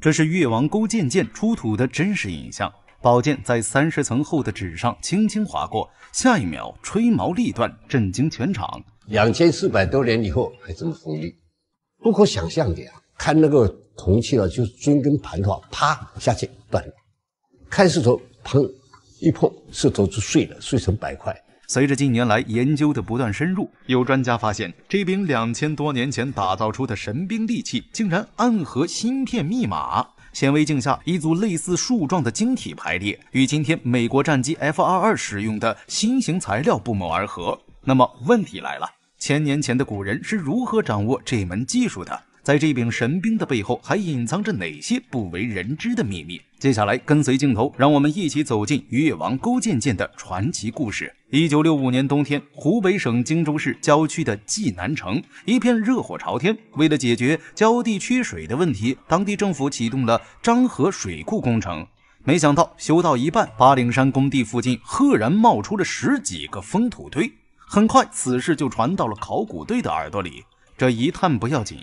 这是越王勾践剑出土的真实影像，宝剑在三十层厚的纸上轻轻划过，下一秒吹毛立断，震惊全场。两千四百多年以后还这么锋利，不可想象的啊！看那个铜器了，就军跟盘话，啪下去断了；看石头，砰一碰，石头就碎了，碎成白块。随着近年来研究的不断深入，有专家发现，这柄两千多年前打造出的神兵利器，竟然暗合芯片密码。显微镜下，一组类似树状的晶体排列，与今天美国战机 F-22 使用的新型材料不谋而合。那么，问题来了：千年前的古人是如何掌握这门技术的？在这柄神兵的背后，还隐藏着哪些不为人知的秘密？接下来，跟随镜头，让我们一起走进越王勾践剑的传奇故事。一九六五年冬天，湖北省荆州市郊区的济南城一片热火朝天。为了解决浇地缺水的问题，当地政府启动了漳河水库工程。没想到，修到一半，八岭山工地附近赫然冒出了十几个封土堆。很快，此事就传到了考古队的耳朵里。这一探不要紧。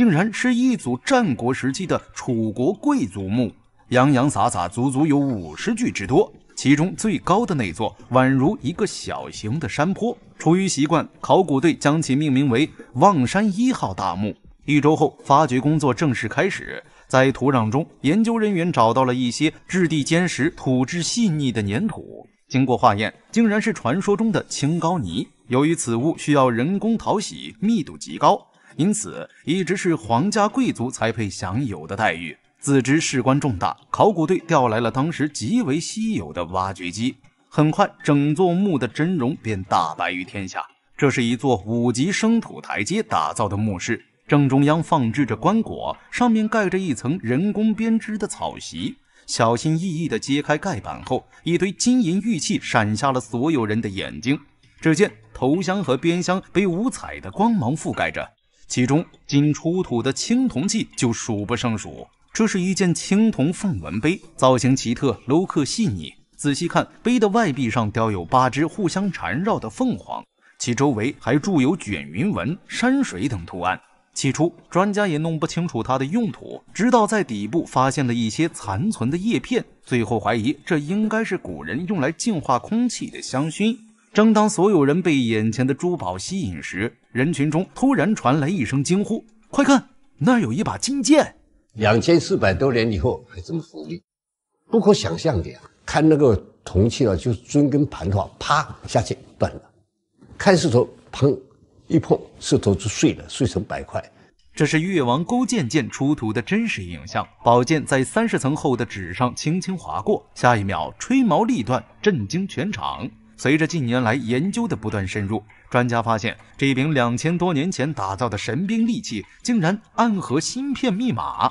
竟然是一组战国时期的楚国贵族墓，洋洋洒洒，足足有五十具之多。其中最高的那座，宛如一个小型的山坡。出于习惯，考古队将其命名为“望山一号大墓”。一周后，发掘工作正式开始。在土壤中，研究人员找到了一些质地坚实、土质细腻的粘土。经过化验，竟然是传说中的青膏泥。由于此物需要人工淘洗，密度极高。因此，一直是皇家贵族才配享有的待遇。自知事关重大，考古队调来了当时极为稀有的挖掘机。很快，整座墓的真容便大白于天下。这是一座五级生土台阶打造的墓室，正中央放置着棺椁，上面盖着一层人工编织的草席。小心翼翼地揭开盖板后，一堆金银玉器闪瞎了所有人的眼睛。只见头箱和边箱被五彩的光芒覆盖着。其中，仅出土的青铜器就数不胜数。这是一件青铜凤纹杯，造型奇特，镂刻细腻。仔细看，杯的外壁上雕有八只互相缠绕的凤凰，其周围还铸有卷云纹、山水等图案。起初，专家也弄不清楚它的用途，直到在底部发现了一些残存的叶片，最后怀疑这应该是古人用来净化空气的香薰。正当所有人被眼前的珠宝吸引时，人群中突然传来一声惊呼：“快看，那有一把金剑！”两千四百多年以后还这么锋利，不可想象的呀！看那个铜器了，就尊跟盘的话，啪下去断了；看石头，砰一碰，石头就碎了，碎成白块。这是越王勾践剑出土的真实影像。宝剑在三十层厚的纸上轻轻划过，下一秒吹毛立断，震惊全场。随着近年来研究的不断深入，专家发现这柄两千多年前打造的神兵利器竟然暗合芯片密码。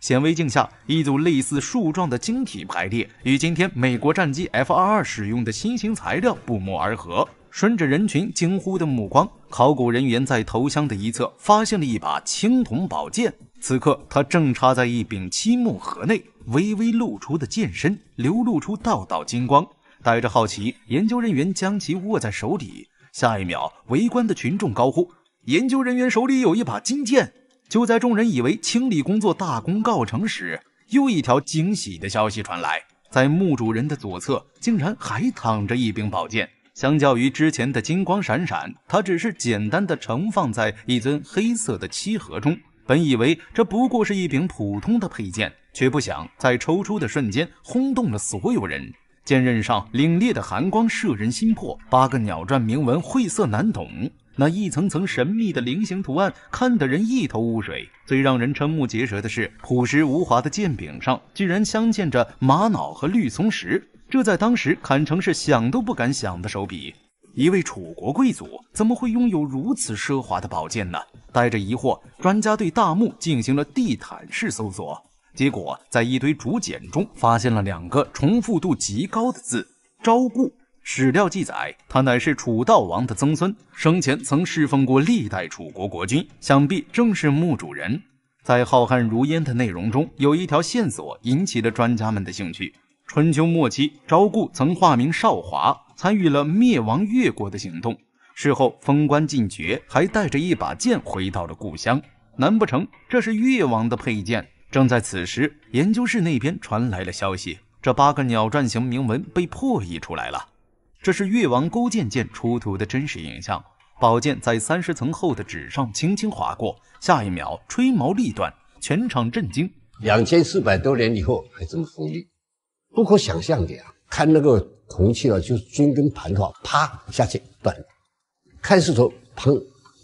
显微镜下，一组类似树状的晶体排列，与今天美国战机 F-22 使用的新型材料不谋而合。顺着人群惊呼的目光，考古人员在头箱的一侧发现了一把青铜宝剑。此刻，它正插在一柄漆木盒内，微微露出的剑身流露出道道金光。带着好奇，研究人员将其握在手里。下一秒，围观的群众高呼：“研究人员手里有一把金剑！”就在众人以为清理工作大功告成时，又一条惊喜的消息传来：在墓主人的左侧，竟然还躺着一柄宝剑。相较于之前的金光闪闪，它只是简单的盛放在一尊黑色的漆盒中。本以为这不过是一柄普通的佩剑，却不想在抽出的瞬间，轰动了所有人。剑刃上凛冽的寒光摄人心魄，八个鸟篆铭文晦涩难懂，那一层层神秘的菱形图案看得人一头雾水。最让人瞠目结舌的是，朴实无华的剑柄上居然镶嵌着玛瑙和绿松石，这在当时堪称是想都不敢想的手笔。一位楚国贵族怎么会拥有如此奢华的宝剑呢？带着疑惑，专家对大墓进行了地毯式搜索。结果在一堆竹简中发现了两个重复度极高的字“昭顾”。史料记载，他乃是楚悼王的曾孙，生前曾侍奉过历代楚国国君，想必正是墓主人。在浩瀚如烟的内容中，有一条线索引起了专家们的兴趣。春秋末期，昭顾曾化名少华，参与了灭亡越国的行动。事后封官进爵，还带着一把剑回到了故乡。难不成这是越王的佩剑？正在此时，研究室那边传来了消息：这八个鸟篆形铭文被破译出来了。这是越王勾践剑出土的真实影像。宝剑在三十层厚的纸上轻轻划过，下一秒吹毛立断，全场震惊。两千四百多年以后还这么锋利，不可想象的啊！看那个铜器啊，就军跟盘的话，啪下去断了；看石头，砰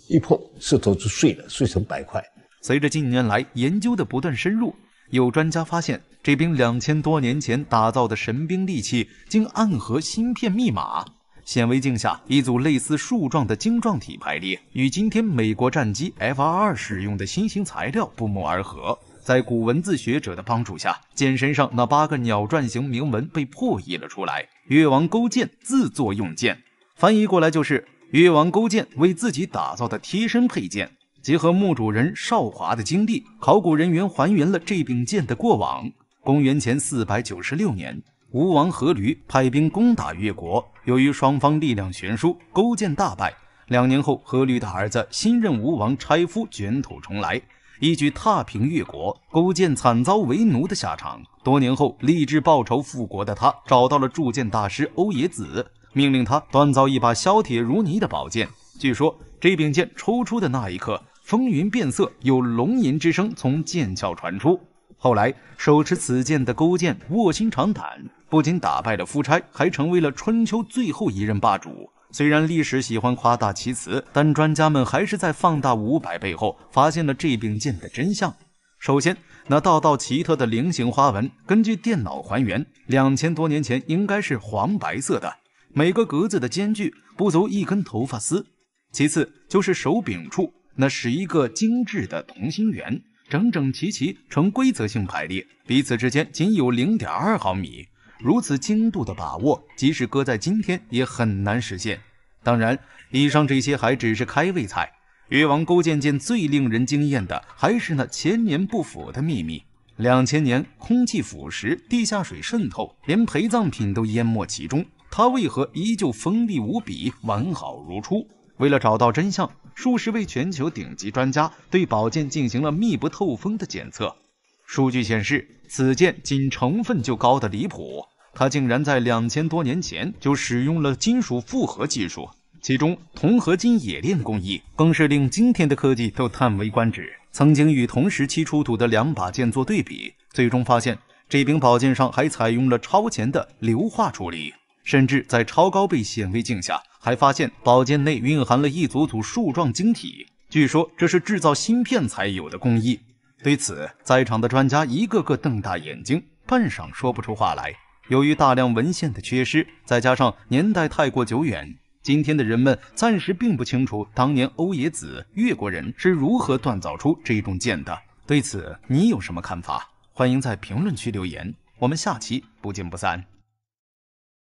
一碰，石头就碎了，碎成白块。随着近年来研究的不断深入，有专家发现，这柄两千多年前打造的神兵利器，竟暗合芯片密码。显微镜下，一组类似树状的晶状体排列，与今天美国战机 F 二二使用的新型材料不谋而合。在古文字学者的帮助下，剑身上那八个鸟篆形铭文被破译了出来。越王勾践自作用剑，翻译过来就是越王勾践为自己打造的贴身佩剑。结合墓主人邵华的经历，考古人员还原了这柄剑的过往。公元前四百九十六年，吴王阖闾派兵攻打越国，由于双方力量悬殊，勾践大败。两年后，阖闾的儿子新任吴王差夫卷土重来，一举踏平越国，勾践惨遭为奴的下场。多年后，立志报仇复国的他找到了铸剑大师欧冶子，命令他锻造一把削铁如泥的宝剑。据说，这柄剑抽出的那一刻。风云变色，有龙吟之声从剑鞘传出。后来手持此剑的勾践卧薪尝胆，不仅打败了夫差，还成为了春秋最后一任霸主。虽然历史喜欢夸大其词，但专家们还是在放大五百倍后发现了这柄剑的真相。首先，那道道奇特的菱形花纹，根据电脑还原，两千多年前应该是黄白色的，每个格子的间距不足一根头发丝。其次就是手柄处。那是一个精致的同心圆，整整齐齐，呈规则性排列，彼此之间仅有零点二毫米。如此精度的把握，即使搁在今天也很难实现。当然，以上这些还只是开胃菜。越王勾践剑最令人惊艳的，还是那千年不腐的秘密。两千年，空气腐蚀，地下水渗透，连陪葬品都淹没其中，它为何依旧锋利无比，完好如初？为了找到真相。数十位全球顶级专家对宝剑进行了密不透风的检测，数据显示，此剑仅成分就高的离谱。它竟然在两千多年前就使用了金属复合技术，其中铜合金冶炼工艺更是令今天的科技都叹为观止。曾经与同时期出土的两把剑做对比，最终发现这柄宝剑上还采用了超前的硫化处理。甚至在超高倍显微镜下，还发现宝剑内蕴含了一组组树状晶体。据说这是制造芯片才有的工艺。对此，在场的专家一个个瞪大眼睛，半晌说不出话来。由于大量文献的缺失，再加上年代太过久远，今天的人们暂时并不清楚当年欧冶子越国人是如何锻造出这种剑的。对此，你有什么看法？欢迎在评论区留言。我们下期不见不散。